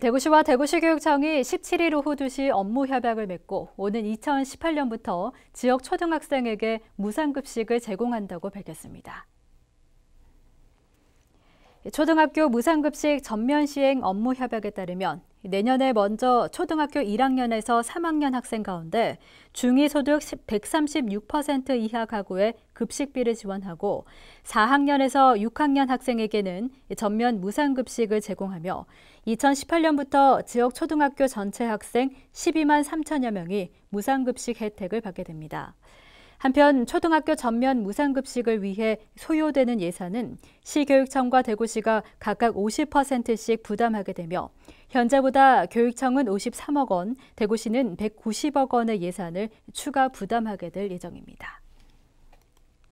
대구시와 대구시교육청이 17일 오후 2시 업무 협약을 맺고 오는 2018년부터 지역 초등학생에게 무상급식을 제공한다고 밝혔습니다. 초등학교 무상급식 전면 시행 업무 협약에 따르면 내년에 먼저 초등학교 1학년에서 3학년 학생 가운데 중위소득 136% 이하 가구에 급식비를 지원하고 4학년에서 6학년 학생에게는 전면 무상급식을 제공하며 2018년부터 지역 초등학교 전체 학생 12만 3천여 명이 무상급식 혜택을 받게 됩니다. 한편 초등학교 전면 무상급식을 위해 소요되는 예산은 시교육청과 대구시가 각각 50%씩 부담하게 되며 현재보다 교육청은 53억 원, 대구시는 190억 원의 예산을 추가 부담하게 될 예정입니다.